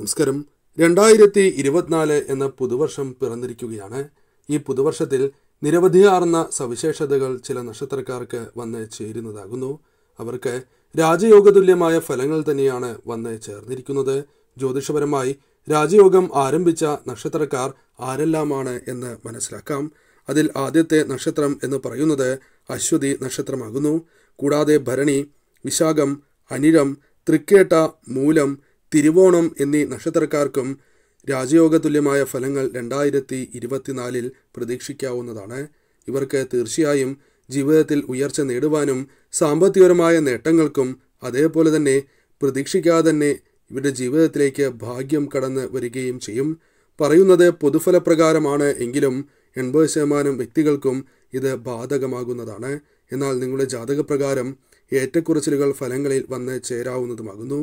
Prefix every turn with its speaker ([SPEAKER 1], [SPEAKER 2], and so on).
[SPEAKER 1] നമസ്കാരം രണ്ടായിരത്തി ഇരുപത്തിനാല് എന്ന പുതുവർഷം പിറന്നിരിക്കുകയാണ് ഈ പുതുവർഷത്തിൽ നിരവധിയാർന്ന സവിശേഷതകൾ ചില നക്ഷത്രക്കാർക്ക് വന്ന് ചേരുന്നതാകുന്നു അവർക്ക് രാജയോഗതുല്യമായ ഫലങ്ങൾ തന്നെയാണ് വന്ന് ചേർന്നിരിക്കുന്നത് ജ്യോതിഷപരമായി രാജയോഗം ആരംഭിച്ച നക്ഷത്രക്കാർ ആരെല്ലാമാണ് എന്ന് മനസ്സിലാക്കാം അതിൽ ആദ്യത്തെ നക്ഷത്രം എന്ന് പറയുന്നത് അശ്വതി നക്ഷത്രമാകുന്നു കൂടാതെ ഭരണി വിശാഖം അനിഴം തൃക്കേട്ട മൂലം തിരുവോണം എന്നീ നക്ഷത്രക്കാർക്കും തുല്യമായ ഫലങ്ങൾ രണ്ടായിരത്തി ഇരുപത്തിനാലിൽ പ്രതീക്ഷിക്കാവുന്നതാണ് ഇവർക്ക് തീർച്ചയായും ജീവിതത്തിൽ ഉയർച്ച നേടുവാനും സാമ്പത്തികപരമായ നേട്ടങ്ങൾക്കും അതേപോലെ തന്നെ പ്രതീക്ഷിക്കാതെ തന്നെ ഇവരുടെ ജീവിതത്തിലേക്ക് ഭാഗ്യം കടന്ന് വരികയും ചെയ്യും പറയുന്നത് പൊതുഫലപ്രകാരമാണ് എങ്കിലും എൺപത് ശതമാനം വ്യക്തികൾക്കും ഇത് ബാധകമാകുന്നതാണ് എന്നാൽ നിങ്ങളുടെ ജാതകപ്രകാരം ഏറ്റക്കുറച്ചിലുകൾ ഫലങ്ങളിൽ വന്ന് ചേരാവുന്നതുമാകുന്നു